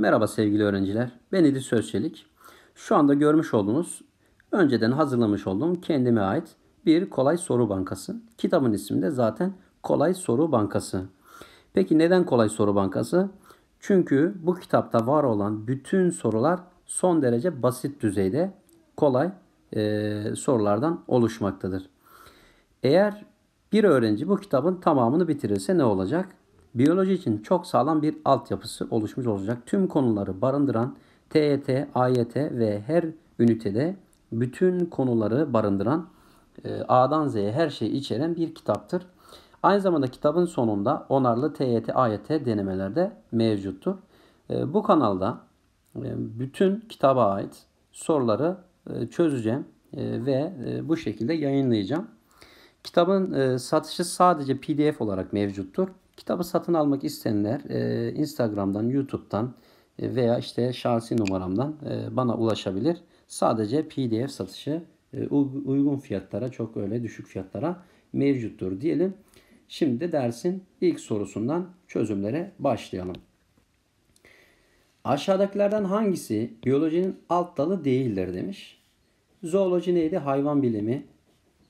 Merhaba sevgili öğrenciler. Ben İdil Sözçelik. Şu anda görmüş olduğunuz, önceden hazırlamış olduğum kendime ait bir kolay soru bankası. Kitabın ismi de zaten Kolay Soru Bankası. Peki neden Kolay Soru Bankası? Çünkü bu kitapta var olan bütün sorular son derece basit düzeyde kolay e, sorulardan oluşmaktadır. Eğer bir öğrenci bu kitabın tamamını bitirirse ne olacak? biyoloji için çok sağlam bir altyapısı oluşmuş olacak. Tüm konuları barındıran TET, AYT e ve her ünitede bütün konuları barındıran e, A'dan Z'ye her şeyi içeren bir kitaptır. Aynı zamanda kitabın sonunda onarlı TET, AYT e denemeler de mevcuttur. Bu kanalda bütün kitaba ait soruları çözeceğim ve bu şekilde yayınlayacağım. Kitabın satışı sadece PDF olarak mevcuttur. Kitabı satın almak isteyenler e, Instagram'dan, YouTube'dan e, veya işte şahsi numaramdan e, bana ulaşabilir. Sadece PDF satışı e, uygun fiyatlara, çok öyle düşük fiyatlara mevcuttur diyelim. Şimdi de dersin ilk sorusundan çözümlere başlayalım. Aşağıdakilerden hangisi biyolojinin alt dalı değildir demiş. Zooloji neydi? Hayvan bilimi,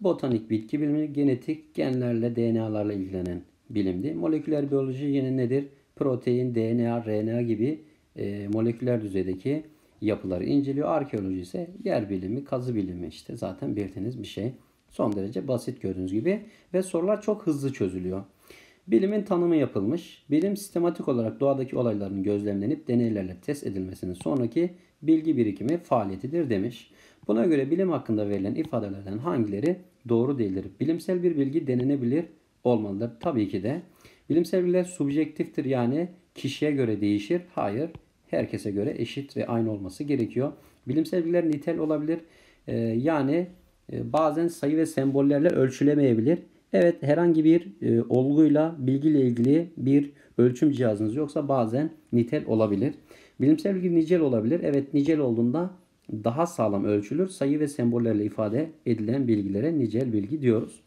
botanik bitki bilimi, genetik genlerle, DNA'larla ilgilenen bilimdi. Moleküler biyoloji yine nedir? Protein, DNA, RNA gibi e, moleküler düzeydeki yapıları inceliyor. Arkeoloji ise yer bilimi, kazı bilimi işte zaten bildiğiniz bir şey. Son derece basit gördüğünüz gibi ve sorular çok hızlı çözülüyor. Bilimin tanımı yapılmış. Bilim sistematik olarak doğadaki olayların gözlemlenip deneylerle test edilmesinin sonraki bilgi birikimi faaliyetidir demiş. Buna göre bilim hakkında verilen ifadelerden hangileri doğru değildir? Bilimsel bir bilgi denenebilir olmalıdır. Tabii ki de bilimsel bilgiler subjektiftir yani kişiye göre değişir. Hayır herkese göre eşit ve aynı olması gerekiyor. Bilimsel bilgiler nitel olabilir. Ee, yani e, bazen sayı ve sembollerle ölçülemeyebilir. Evet herhangi bir e, olguyla bilgiyle ilgili bir ölçüm cihazınız yoksa bazen nitel olabilir. Bilimsel bilgi nicel olabilir. Evet nicel olduğunda daha sağlam ölçülür. Sayı ve sembollerle ifade edilen bilgilere nicel bilgi diyoruz.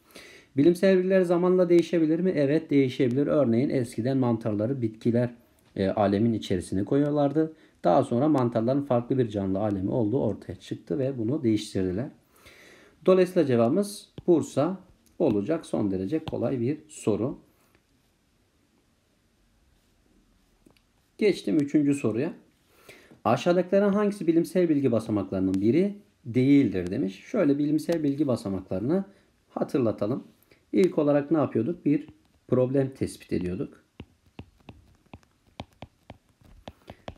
Bilimsel bilgiler zamanla değişebilir mi? Evet değişebilir. Örneğin eskiden mantarları bitkiler e, alemin içerisine koyuyorlardı. Daha sonra mantarların farklı bir canlı alemi olduğu ortaya çıktı ve bunu değiştirdiler. Dolayısıyla cevabımız Bursa olacak. Son derece kolay bir soru. Geçtim üçüncü soruya. Aşağıdakilerin hangisi bilimsel bilgi basamaklarının biri değildir demiş. Şöyle bilimsel bilgi basamaklarını hatırlatalım. İlk olarak ne yapıyorduk? Bir problem tespit ediyorduk.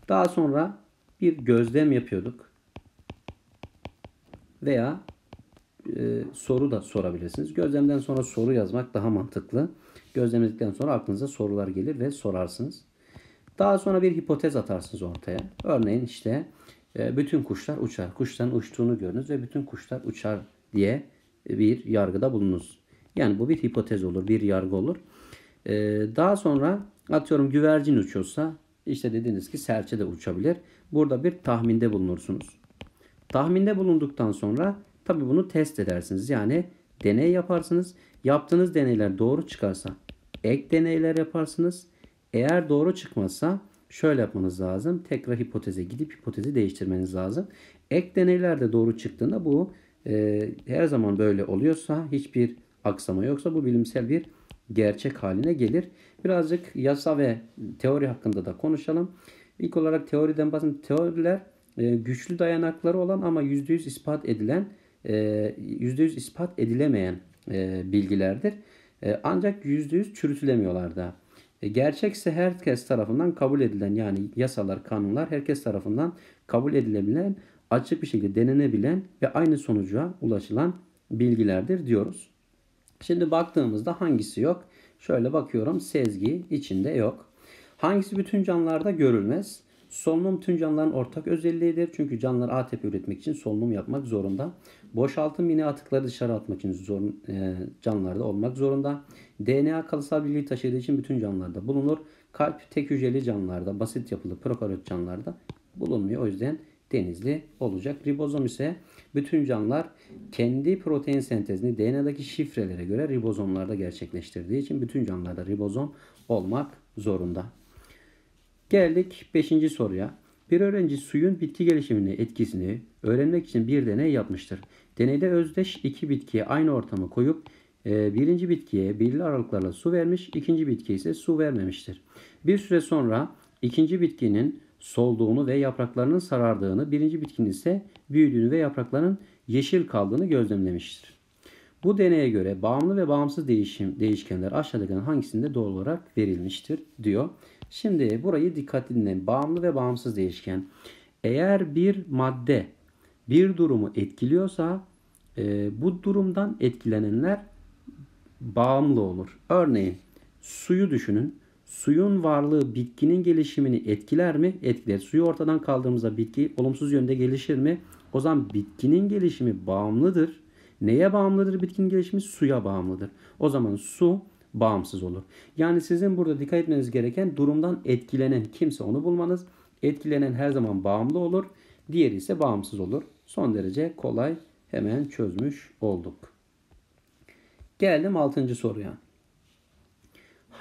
Daha sonra bir gözlem yapıyorduk. Veya e, soru da sorabilirsiniz. Gözlemden sonra soru yazmak daha mantıklı. Gözlemledikten sonra aklınıza sorular gelir ve sorarsınız. Daha sonra bir hipotez atarsınız ortaya. Örneğin işte e, bütün kuşlar uçar. Kuştan uçtuğunu görünüz ve bütün kuşlar uçar diye bir yargıda bulunuz. Yani bu bir hipotez olur, bir yargı olur. Ee, daha sonra atıyorum güvercin uçuyorsa işte dediğiniz ki serçe de uçabilir. Burada bir tahminde bulunursunuz. Tahminde bulunduktan sonra tabi bunu test edersiniz. Yani deney yaparsınız. Yaptığınız deneyler doğru çıkarsa ek deneyler yaparsınız. Eğer doğru çıkmazsa şöyle yapmanız lazım. Tekrar hipoteze gidip hipotezi değiştirmeniz lazım. Ek deneylerde doğru çıktığında bu e, her zaman böyle oluyorsa hiçbir aksama yoksa bu bilimsel bir gerçek haline gelir. Birazcık yasa ve teori hakkında da konuşalım. İlk olarak teoriden bahsedeyim. Teoriler e, güçlü dayanakları olan ama %100 ispat edilen %100 e, ispat edilemeyen e, bilgilerdir. Ancak %100 çürütülemiyorlar da. Gerçekse herkes tarafından kabul edilen yani yasalar, kanunlar herkes tarafından kabul edilebilen, açık bir şekilde denenebilen ve aynı sonuca ulaşılan bilgilerdir diyoruz. Şimdi baktığımızda hangisi yok? Şöyle bakıyorum sezgi içinde yok. Hangisi bütün canlılarda görülmez? Solunum tüm canlıların ortak özelliğidir. Çünkü canlılar ATP üretmek için solunum yapmak zorunda. Boşaltım yine atıkları dışarı atmak için zor, e, canlılarda olmak zorunda. DNA kalıtsal birliği taşıdığı için bütün canlılarda bulunur. Kalp tek hücreli canlılarda, basit yapılı prokaryot canlılarda bulunmuyor. O yüzden denizli olacak. Ribozom ise bütün canlılar kendi protein sentezini DNA'daki şifrelere göre ribozomlarda gerçekleştirdiği için bütün canlılarda ribozom olmak zorunda. Geldik 5. soruya. Bir öğrenci suyun bitki gelişimini etkisini öğrenmek için bir deney yapmıştır. Deneyde özdeş iki bitkiye aynı ortamı koyup e, birinci bitkiye belli aralıklarla su vermiş, ikinci bitki ise su vermemiştir. Bir süre sonra ikinci bitkinin solduğunu ve yapraklarının sarardığını, birinci bitkinin ise büyüdüğünü ve yapraklarının yeşil kaldığını gözlemlemiştir. Bu deneye göre bağımlı ve bağımsız değişim değişkenler aşağıdakilerin hangisinde doğru olarak verilmiştir diyor. Şimdi burayı dikkatli dinleyin. Bağımlı ve bağımsız değişken. Eğer bir madde bir durumu etkiliyorsa e, bu durumdan etkilenenler bağımlı olur. Örneğin suyu düşünün. Suyun varlığı bitkinin gelişimini etkiler mi? Etkiler. Suyu ortadan kaldırdığımızda bitki olumsuz yönde gelişir mi? O zaman bitkinin gelişimi bağımlıdır. Neye bağımlıdır bitkinin gelişimi? Suya bağımlıdır. O zaman su bağımsız olur. Yani sizin burada dikkat etmeniz gereken durumdan etkilenen kimse onu bulmanız. Etkilenen her zaman bağımlı olur. Diğeri ise bağımsız olur. Son derece kolay hemen çözmüş olduk. Geldim 6. soruya.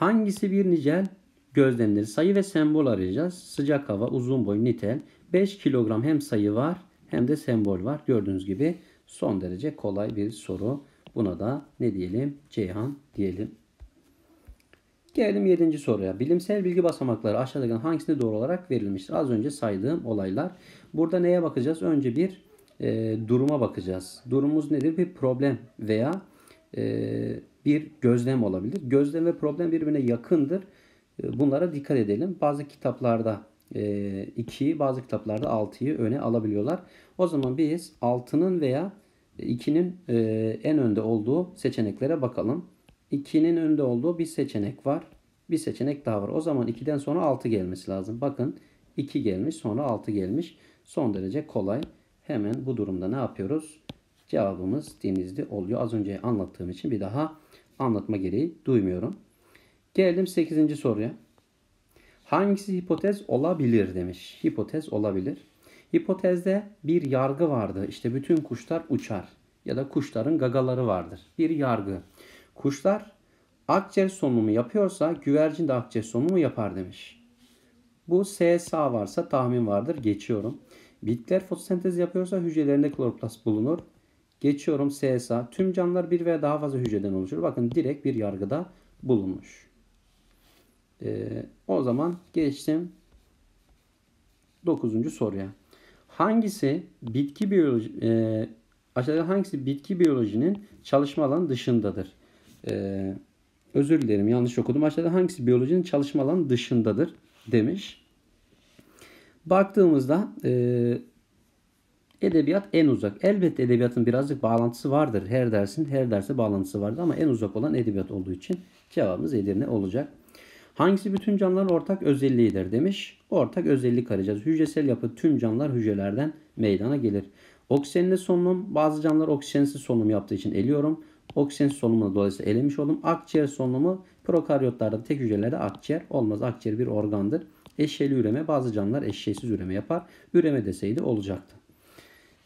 Hangisi bir nicel? gözlemleri sayı ve sembol arayacağız. Sıcak hava, uzun boy, nitel. 5 kilogram hem sayı var hem de sembol var. Gördüğünüz gibi son derece kolay bir soru. Buna da ne diyelim? Ceyhan diyelim. Gelelim 7. soruya. Bilimsel bilgi basamakları aşağıdaki hangisinde doğru olarak verilmiştir? Az önce saydığım olaylar. Burada neye bakacağız? Önce bir e, duruma bakacağız. Durumumuz nedir? Bir problem veya e, bir gözlem olabilir. Gözlem ve problem birbirine yakındır. Ee, bunlara dikkat edelim. Bazı kitaplarda 2'yi e, bazı kitaplarda 6'yı öne alabiliyorlar. O zaman biz 6'nın veya 2'nin e, en önde olduğu seçeneklere bakalım. 2'nin önde olduğu bir seçenek var. Bir seçenek daha var. O zaman 2'den sonra 6 gelmesi lazım. Bakın 2 gelmiş sonra 6 gelmiş. Son derece kolay. Hemen bu durumda ne yapıyoruz? Cevabımız denizli oluyor. Az önce anlattığım için bir daha anlatma gereği duymuyorum. Gelelim 8. soruya. Hangisi hipotez olabilir demiş. Hipotez olabilir. Hipotezde bir yargı vardı. İşte bütün kuşlar uçar ya da kuşların gagaları vardır. Bir yargı. Kuşlar akciğer solunumu yapıyorsa güvercin de akciğer solunumu yapar demiş. Bu S sağ varsa tahmin vardır. Geçiyorum. Bitkiler fotosentez yapıyorsa hücrelerinde kloroplast bulunur. Geçiyorum CSA. Tüm canlılar bir veya daha fazla hücreden oluşur. Bakın direkt bir yargıda bulunmuş. Ee, o zaman geçtim Dokuzuncu soruya. Hangisi bitki biyoloji e, aşağıda hangisi bitki biyolojinin çalışma alanı dışındadır? Ee, özür dilerim yanlış okudum. Aşağıda hangisi biyolojinin çalışma alanı dışındadır demiş. Baktığımızda e, Edebiyat en uzak. Elbette edebiyatın birazcık bağlantısı vardır. Her dersin her derse bağlantısı vardır ama en uzak olan edebiyat olduğu için cevabımız Edirne olacak. Hangisi bütün canlıların ortak özelliğidir demiş. Ortak özellik arayacağız. Hücresel yapı tüm canlılar hücrelerden meydana gelir. Oksijenli solunum bazı canlılar oksijensiz solunum yaptığı için eliyorum. Oksijen solunumunu dolayısıyla elemiş oldum. Akciğer solunumu prokaryotlarda tek hücrelerde akciğer olmaz. Akciğer bir organdır. Eşeli üreme bazı canlılar eşeğsiz üreme yapar. Üreme deseydi olacaktı.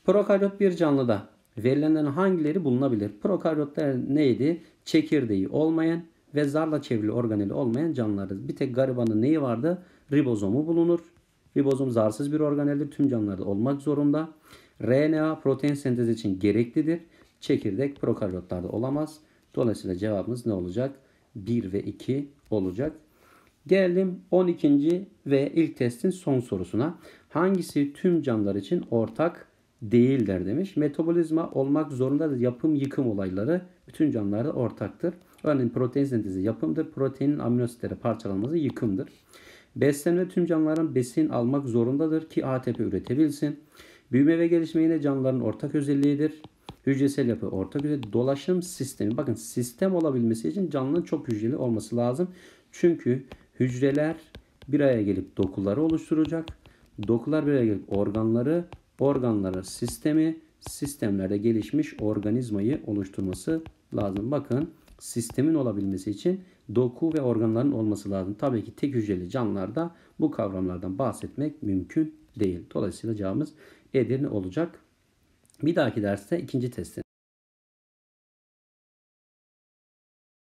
Prokaryot bir canlıda verilenden hangileri bulunabilir? Prokaryotlar neydi? Çekirdeği olmayan ve zarla çevrili organeli olmayan canlılardır. Bir tek garibanın neyi vardı? Ribozomu bulunur. Ribozom zarsız bir organeldir. Tüm canlılarda olmak zorunda. RNA protein sentezi için gereklidir. Çekirdek prokaryotlarda olamaz. Dolayısıyla cevabımız ne olacak? 1 ve 2 olacak. Gelelim 12. ve ilk testin son sorusuna. Hangisi tüm canlılar için ortak değildir demiş. Metabolizma olmak zorundadır. Yapım yıkım olayları bütün canlılarda ortaktır. Örneğin protein sentezi yapımdır. Proteinin aminositleri parçalanması yıkımdır. Beslenme tüm canlıların besin almak zorundadır ki ATP üretebilsin. Büyüme ve gelişme yine canlıların ortak özelliğidir. Hücresel yapı ortak özelliği. Dolaşım sistemi. Bakın sistem olabilmesi için canlının çok hücreli olması lazım. Çünkü hücreler bir araya gelip dokuları oluşturacak. Dokular bir araya gelip organları organların sistemi sistemlerde gelişmiş organizmayı oluşturması lazım. Bakın sistemin olabilmesi için doku ve organların olması lazım. Tabii ki tek hücreli canlılarda bu kavramlardan bahsetmek mümkün değil. Dolayısıyla cevabımız Edirne olacak. Bir dahaki derste ikinci testin